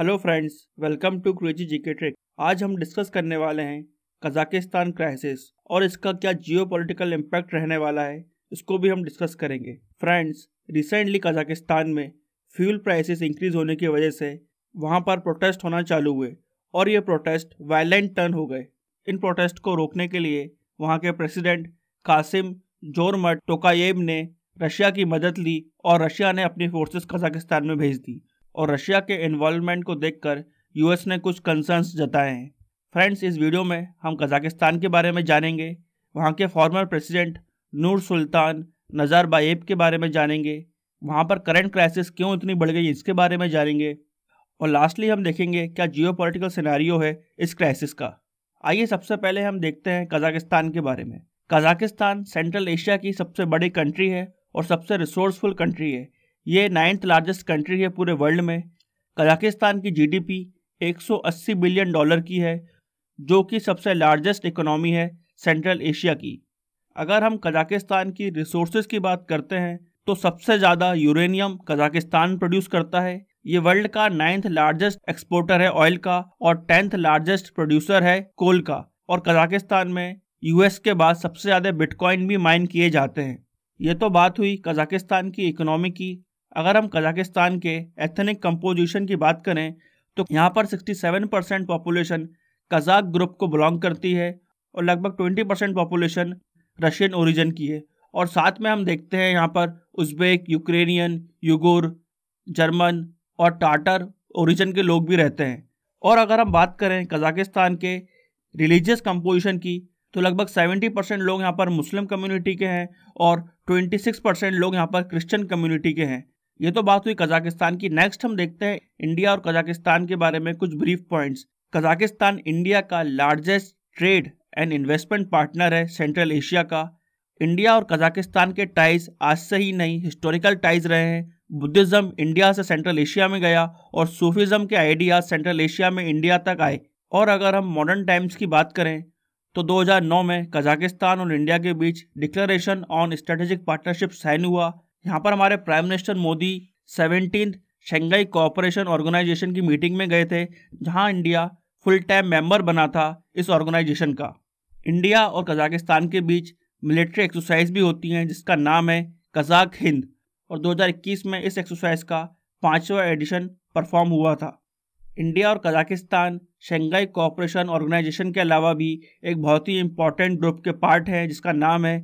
hello friends welcome to crazy GK trick आज हम discuss करने वाले हैं कजाकिस्तान क्राइसिस और इसका क्या जियो पोलिटिकल इम्पैक्ट रहने वाला है इसको भी हम डिस्कस करेंगे फ्रेंड्स रिसेंटली कजाकिस्तान में फ्यूल प्राइसेस इंक्रीज होने की वजह से वहाँ पर प्रोटेस्ट होना चालू हुए और ये प्रोटेस्ट वायलेंट टर्न हो गए इन प्रोटेस्ट को रोकने के लिए वहाँ के प्रेसिडेंट कासिम जोरमट टोकायेब ने रशिया की मदद ली और रशिया ने अपनी फोर्सेस कजाकिस्तान में भेज दी और रशिया के इन्वॉल्वमेंट को देखकर यूएस ने कुछ कंसर्न्स जताए हैं फ्रेंड्स इस वीडियो में हम कजाकिस्तान के बारे में जानेंगे वहाँ के फॉर्मर प्रेसिडेंट नूर सुल्तान नजार बाएब के बारे में जानेंगे वहाँ पर करंट क्राइसिस क्यों इतनी बढ़ गई इसके बारे में जानेंगे और लास्टली हम देखेंगे क्या जियो पोलिटिकल सिनारियो है इस क्राइसिस का आइए सबसे पहले हम देखते हैं कजाकिस्तान के बारे में कजाकिस्तान सेंट्रल एशिया की सबसे बड़ी कंट्री है और सबसे रिसोर्सफुल कंट्री है ये नाइन्थ लार्जेस्ट कंट्री है पूरे वर्ल्ड में कजाकिस्तान की जीडीपी 180 बिलियन डॉलर की है जो कि सबसे लार्जेस्ट इकोनॉमी है सेंट्रल एशिया की अगर हम कजाकिस्तान की रिसोर्सेज की बात करते हैं तो सबसे ज़्यादा यूरेनियम कजाकिस्तान प्रोड्यूस करता है ये वर्ल्ड का नाइन्थ लार्जेस्ट एक्सपोर्टर है ऑयल का और टेंथ लार्जेस्ट प्रोड्यूसर है कोल का और कजाकिस्तान में यूएस के बाद सबसे ज़्यादा बिटकॉइन भी माइन किए जाते हैं ये तो बात हुई कजाकिस्तान की इकोनॉमी की अगर हम कजाकिस्तान के एथनिक कंपोजिशन की बात करें तो यहाँ पर 67 परसेंट पॉपुलेशन कजाक ग्रुप को बिलोंग करती है और लगभग 20 परसेंट पॉपुलेशन रशियन ओरिजिन की है और साथ में हम देखते हैं यहाँ पर उज्बेक यूक्रेनियन युगुर जर्मन और टाटर ओरिजिन के लोग भी रहते हैं और अगर हम बात करें कजाकिस्तान के रिलीजियस कंपोजिशन की तो लगभग 70 परसेंट लोग यहाँ पर मुस्लिम कम्युनिटी के हैं और 26 परसेंट लोग यहाँ पर क्रिश्चियन कम्युनिटी के हैं ये तो बात हुई कजाकिस्तान की नेक्स्ट हम देखते हैं इंडिया और कजाकिस्तान के बारे में कुछ ब्रीफ पॉइंट्स कजाकिस्तान इंडिया का largest trade and investment partner है सेंट्रल एशिया का इंडिया और कजाकिस्तान के टाइज आज से ही नहीं हिस्टोरिकल टाइज रहे हैं बुद्धिज़्म इंडिया से सेंट्रल एशिया में गया और सूफिज्म के आइडियाज सेंट्रल एशिया में इंडिया तक आए और अगर हम मॉडर्न टाइम्स की बात करें तो 2009 में कजाकिस्तान और इंडिया के बीच declaration on strategic partnership sign हुआ यहाँ पर हमारे prime minister Modi seventeen Shanghai cooperation organisation की मीटिंग में गए थे जहाँ इंडिया फुल टाइम मेंबर बना था इस ऑर्गेनाइजेशन का इंडिया और कजाकिस्तान के बीच मिलिट्री एक्सरसाइज भी होती हैं जिसका नाम है कजाक हिंद और 2021 में इस एक्सरसाइज का पाँचवा एडिशन परफॉर्म हुआ था इंडिया और कजाकिस्तान शंघाई कोऑपरेशन ऑर्गेनाइजेशन के अलावा भी एक बहुत ही इंपॉर्टेंट ग्रुप के पार्ट है जिसका नाम है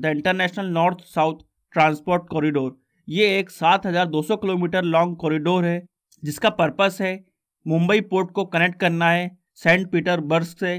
the international north south transport corridor ये एक 7,200 किलोमीटर लॉन्ग कॉरिडोर है जिसका पर्पस है मुंबई पोर्ट को कनेक्ट करना है सेंट पीटरबर्ग से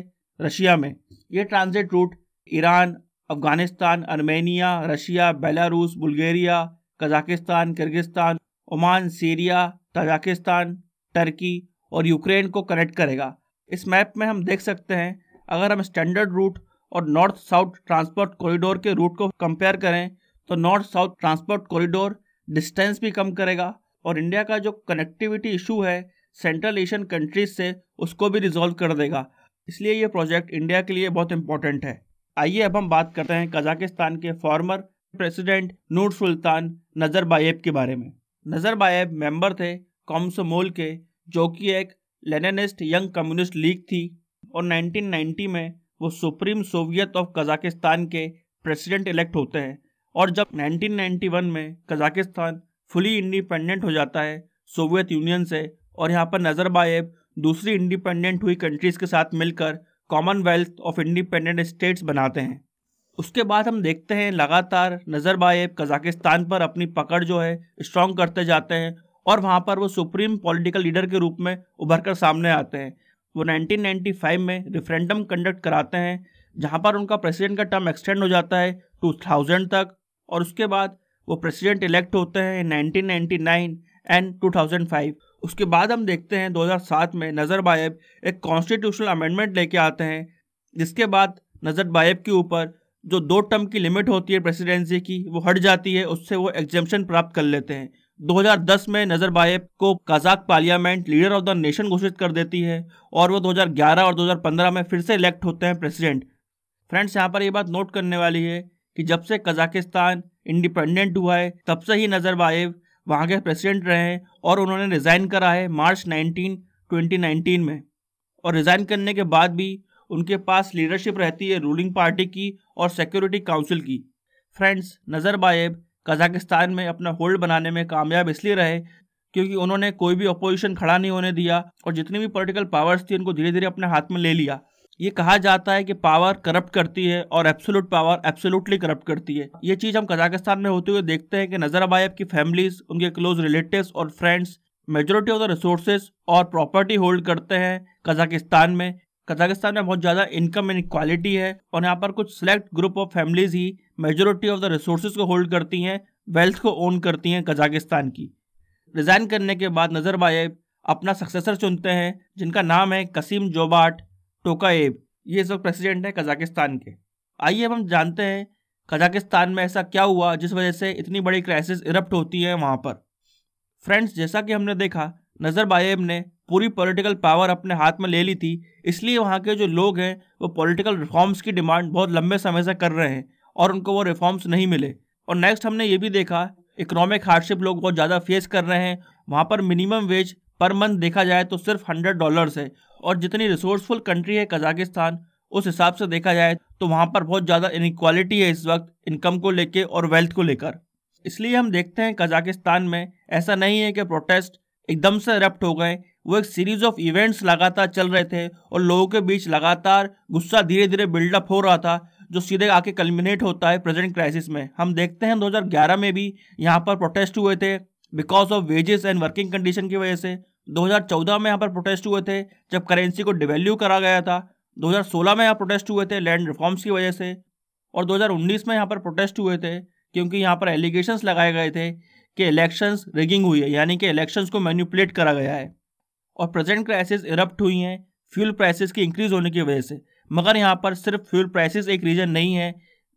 रशिया में ये transit route Iran Afghanistan Armenia Russia Belarus Bulgaria Kazakhstan Kyrgyzstan Oman Syria Tajikistan Turkey और यूक्रेन को कनेक्ट करेगा इस मैप में हम देख सकते हैं अगर हम स्टैंडर्ड रूट और नॉर्थ साउथ ट्रांसपोर्ट कॉरिडोर के रूट को कंपेयर करें तो north south transport corridor distance भी कम करेगा और इंडिया का जो कनेक्टिविटी इशू है सेंट्रल एशियन कंट्रीज से उसको भी रिजॉल्व कर देगा इसलिए ये प्रोजेक्ट इंडिया के लिए बहुत इंपॉर्टेंट है आइए अब हम बात करते हैं कजाकिस्तान के फॉर्मर प्रेसिडेंट नूर सुल्तान नजरबायब के बारे में नजरबायब मेंबर थे कॉम्समोल के जो कि एक लेनिस्ट यंग कम्युनिस्ट लीग थी और 1990 में वो सुप्रीम सोवियत ऑफ कजाकिस्तान के प्रेसिडेंट इलेक्ट होते हैं और जब 1991 में कजाकिस्तान फुली इंडिपेंडेंट हो जाता है सोवियत यूनियन से और यहाँ पर नजरबायब दूसरी इंडिपेंडेंट हुई कंट्रीज़ के साथ मिलकर कॉमनवेल्थ ऑफ इंडिपेंडेंट स्टेट्स बनाते हैं उसके बाद हम देखते हैं लगातार नजरबायब कजाकिस्तान पर अपनी पकड़ जो है स्ट्रॉन्ग करते जाते हैं और वहाँ पर वो सुप्रीम पॉलिटिकल लीडर के रूप में उभर कर सामने आते हैं वो 1995 में रेफरेंडम कंडक्ट कराते हैं जहाँ पर उनका प्रेसिडेंट का टर्म एक्सटेंड हो जाता है 2000 तक और उसके बाद वो प्रेसिडेंट इलेक्ट होते हैं 1999 एंड 2005 उसके बाद हम देखते हैं 2007 में नज़रबायब एक कॉन्स्टिट्यूशनल अमेंडमेंट लेके आते हैं जिसके बाद नज़रबायब के ऊपर जो दो टर्म की लिमिट होती है प्रेसिडेंसी की वो हट जाती है उससे वो एग्जेम्पन प्राप्त कर लेते हैं 2010 में नज़र नजरबायब को Kazakh parliament leader of the nation घोषित कर देती है और वो 2011 और 2015 में फिर से इलेक्ट होते हैं प्रेसिडेंट फ्रेंड्स यहाँ पर ये बात नोट करने वाली है कि जब से कजाकिस्तान इंडिपेंडेंट हुआ है तब से ही नजरबाएव वहाँ के प्रेसिडेंट रहे हैं और उन्होंने रिज़ाइन करा है मार्च 19 2019 में और रिज़ाइन करने के बाद भी उनके पास लीडरशिप रहती है रूलिंग पार्टी की और सिक्योरिटी काउंसिल की फ्रेंड्स नजरबाएब कजाकिस्तान में अपना होल्ड बनाने में कामयाब इसलिए रहे क्योंकि उन्होंने कोई भी अपोजिशन खड़ा नहीं होने दिया और जितनी भी पॉलिटिकल पावर्स थी उनको धीरे धीरे अपने हाथ में ले लिया ये कहा जाता है कि पावर करप्ट करती है और एब्सोलूट पावर एब्सोलूटली करप्ट करती है ये चीज़ हम कजाकिस्तान में होते हुए देखते हैं कि नजरबायब की फैमिलीज उनके क्लोज रिलेटिव और friends majority of the resources और प्रॉपर्टी होल्ड करते हैं कजाकिस्तान में कजाकिस्तान में बहुत ज़्यादा इनकम इनक्वालिटी है और यहाँ पर कुछ सेलेक्ट ग्रुप ऑफ फैमिलीज ही मेजोरिटी ऑफ द रिसोर्सेज को होल्ड करती हैं वेल्थ को ओन करती हैं कजाकिस्तान की रिज़ाइन करने के बाद नजरबायब अपना सक्सेसर चुनते हैं जिनका नाम है कसीम जोबाट टोकाएब ये सब प्रेसिडेंट हैं कजाकिस्तान के आइए अब हम जानते हैं कजाकिस्तान में ऐसा क्या हुआ जिस वजह से इतनी बड़ी क्राइसिस इरप्ट होती है वहाँ पर फ्रेंड्स जैसा कि हमने देखा नज़रबायब ने पूरी पॉलिटिकल पावर अपने हाथ में ले ली थी इसलिए वहाँ के जो लोग हैं वो पॉलिटिकल रिफॉर्म्स की डिमांड बहुत लंबे समय से कर रहे हैं और उनको वो रिफॉर्म्स नहीं मिले और नेक्स्ट हमने ये भी देखा इकोनॉमिक हार्डशिप लोग बहुत ज़्यादा फेस कर रहे हैं वहाँ पर मिनिमम वेज पर मंथ देखा जाए तो सिर्फ हंड्रेड डॉलर्स है और जितनी रिसोर्सफुल कंट्री है कजाकिस्तान उस हिसाब से देखा जाए तो वहाँ पर बहुत ज़्यादा इनक्वालिटी है इस वक्त इनकम को लेकर और वेल्थ को लेकर इसलिए हम देखते हैं कजाकिस्तान में ऐसा नहीं है कि प्रोटेस्ट एकदम से अरप्ट हो गए वो एक सीरीज ऑफ इवेंट्स लगातार चल रहे थे और लोगों के बीच लगातार गुस्सा धीरे धीरे बिल्डअप हो रहा था जो सीधे आके कल्मिनेट होता है प्रेजेंट क्राइसिस में हम देखते हैं 2011 में भी यहाँ पर प्रोटेस्ट हुए थे because of wages and working condition की वजह से 2014 में यहाँ पर प्रोटेस्ट हुए थे जब करेंसी को डिवेल्यू करा गया था 2016 में यहाँ प्रोटेस्ट हुए थे लैंड रिफॉर्म्स की वजह से और 2019 में यहाँ पर प्रोटेस्ट हुए थे क्योंकि यहाँ पर एलिगेशंस लगाए गए थे कि इलेक्शंस रिगिंग हुई है यानी कि इलेक्शंस को मैन्यूपलेट करा गया है और प्रेजेंट क्राइसिस इरप्ट हुई हैं फ्यूल प्राइसिस की इंक्रीज होने की वजह से मगर यहाँ पर सिर्फ फ्यूल प्राइसिस एक रीज़न नहीं है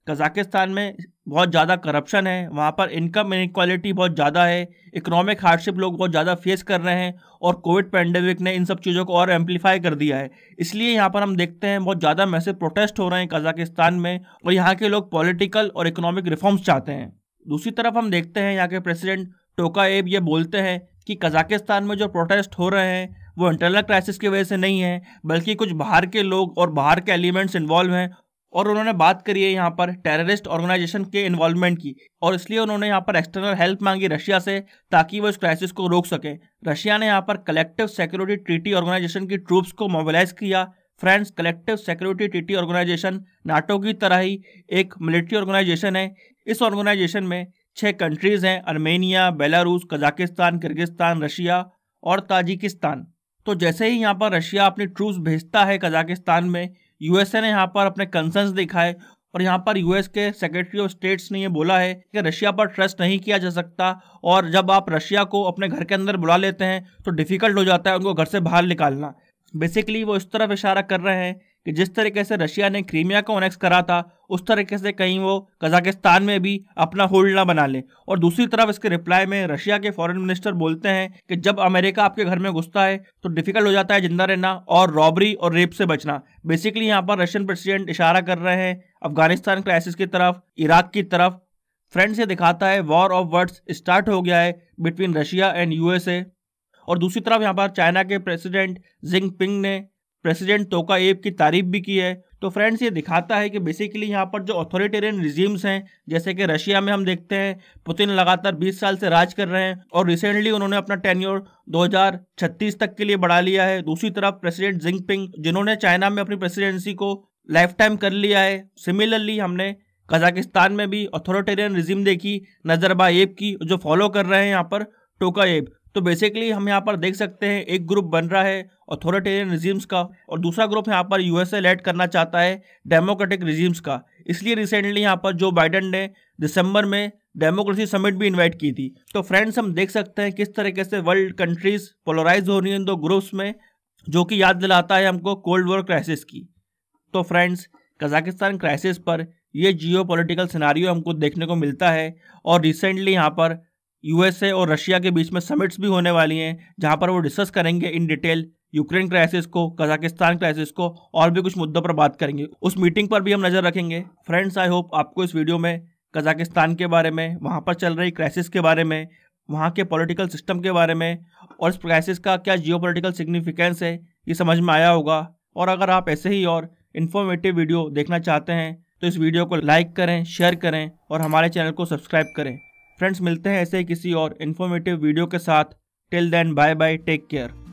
कजाकिस्तान में बहुत ज़्यादा करप्शन है वहाँ पर इनकम इनक्वालिटी बहुत ज़्यादा है इकोनॉमिक हार्डशिप लोग बहुत ज़्यादा फेस कर रहे हैं और कोविड पैंडेमिक ने इन सब चीज़ों को और एम्पलीफाई कर दिया है इसलिए यहाँ पर हम देखते हैं बहुत ज़्यादा मैसेज प्रोटेस्ट हो रहे हैं कजाकिस्तान में और यहाँ के लोग पॉलिटिकल और इकोनॉमिक रिफॉर्म्स चाहते हैं दूसरी तरफ हम देखते हैं यहाँ के प्रेसिडेंट टोका एब ये बोलते हैं कि कजाकिस्तान में जो प्रोटेस्ट हो रहे हैं वो इंटरनल क्राइसिस की वजह से नहीं है बल्कि कुछ बाहर के लोग और बाहर के एलिमेंट्स इन्वॉल्व हैं और उन्होंने बात करी है यहाँ पर टेररिस्ट ऑर्गेनाइजेशन के इन्वॉल्वमेंट की और इसलिए उन्होंने यहाँ पर एक्सटर्नल हेल्प मांगी रशिया से ताकि वो इस क्राइसिस को रोक सके रशिया ने यहाँ पर कलेक्टिव सिक्योरिटी ट्रीटी ऑर्गेनाइजेशन की ट्रूप्स को मोबिलाइज किया friends collective security treaty organisation NATO की तरह ही एक मिलिट्री ऑर्गेनाइजेशन है इस ऑर्गेनाइजेशन में छः कंट्रीज़ हैं Armenia Belarus Kazakhstan Kyrgyzstan Russia और ताजिकिस्तान तो जैसे ही यहाँ पर रशिया अपनी ट्रूप्स भेजता है कजाकिस्तान में यूएसए ने यहाँ पर अपने कंसर्न्स दिखाए और यहाँ पर यूएस के सेक्रेटरी ऑफ स्टेट्स ने ये बोला है कि रशिया पर ट्रस्ट नहीं किया जा सकता और जब आप रशिया को अपने घर के अंदर बुला लेते हैं तो डिफिकल्ट हो जाता है उनको घर से बाहर निकालना बेसिकली वो इस तरफ इशारा कर रहे हैं कि जिस तरीके से रशिया ने क्रीमिया को अनेक्स करा था उस तरीके से कहीं वो कजाकिस्तान में भी अपना होल्ड ना बना ले और दूसरी तरफ इसके रिप्लाई में रशिया के फॉरेन मिनिस्टर बोलते हैं कि जब अमेरिका आपके घर में घुसता है तो डिफिकल्ट हो जाता है जिंदा रहना और रॉबरी और रेप से बचना बेसिकली यहाँ पर रशियन प्रेसिडेंट इशारा कर रहे हैं अफगानिस्तान क्राइसिस की तरफ इराक की तरफ फ्रेंड्स ये दिखाता है वॉर ऑफ वर्ड्स स्टार्ट हो गया है बिटवीन रशिया एंड यूएसए और दूसरी तरफ यहाँ पर चाइना के प्रेसिडेंट जिंग पिंग ने प्रेसिडेंट तोका एब की तारीफ भी की है तो फ्रेंड्स ये दिखाता है कि बेसिकली यहाँ पर जो अथॉरिटेरियन रिजीम्स हैं जैसे कि रशिया में हम देखते हैं पुतिन लगातार 20 साल से राज कर रहे हैं और रिसेंटली उन्होंने अपना टेन्योर 2036 तक के लिए बढ़ा लिया है दूसरी तरफ प्रेसिडेंट जिंगपिंग जिन्होंने चाइना में अपनी प्रेसिडेंसी को लाइफ टाइम कर लिया है सिमिलरली हमने कजाकिस्तान में भी ऑथोरिटेरियन रिजीम देखी नजरबा एब की जो फॉलो कर रहे हैं यहाँ पर टोका एब तो बेसिकली हम यहाँ पर देख सकते हैं एक ग्रुप बन रहा है अथॉरिटेरियन रिजीम्स का और दूसरा ग्रुप यहाँ पर यूएसए लेड करना चाहता है डेमोक्रेटिक रिजीम्स का इसलिए रिसेंटली यहाँ पर जो बाइडन ने दिसंबर में डेमोक्रेसी समिट भी इनवाइट की थी तो फ्रेंड्स हम देख सकते हैं किस तरीके से वर्ल्ड कंट्रीज पोलराइज हो रही हैं इन दो ग्रुप्स में जो कि याद दिलाता है हमको कोल्ड वॉर क्राइसिस की तो फ्रेंड्स कजाकिस्तान क्राइसिस पर यह जियो पोलिटिकल हमको देखने को मिलता है और रिसेंटली यहाँ पर यूएसए और रशिया के बीच में समिट्स भी होने वाली हैं जहां पर वो डिस्कस करेंगे इन डिटेल यूक्रेन क्राइसिस को कजाकिस्तान क्राइसिस को और भी कुछ मुद्दों पर बात करेंगे उस मीटिंग पर भी हम नज़र रखेंगे फ्रेंड्स आई होप आपको इस वीडियो में कजाकिस्तान के बारे में वहाँ पर चल रही क्राइसिस के बारे में वहाँ के पॉलिटिकल सिस्टम के बारे में और इस क्राइसिस का क्या जियो पोलिटिकल सिग्निफिकेंस है ये समझ में आया होगा और अगर आप ऐसे ही और इन्फॉर्मेटिव वीडियो देखना चाहते हैं तो इस वीडियो को लाइक करें शेयर करें और हमारे चैनल को सब्सक्राइब करें फ्रेंड्स मिलते हैं ऐसे किसी और इन्फॉर्मेटिव वीडियो के साथ till then bye bye take care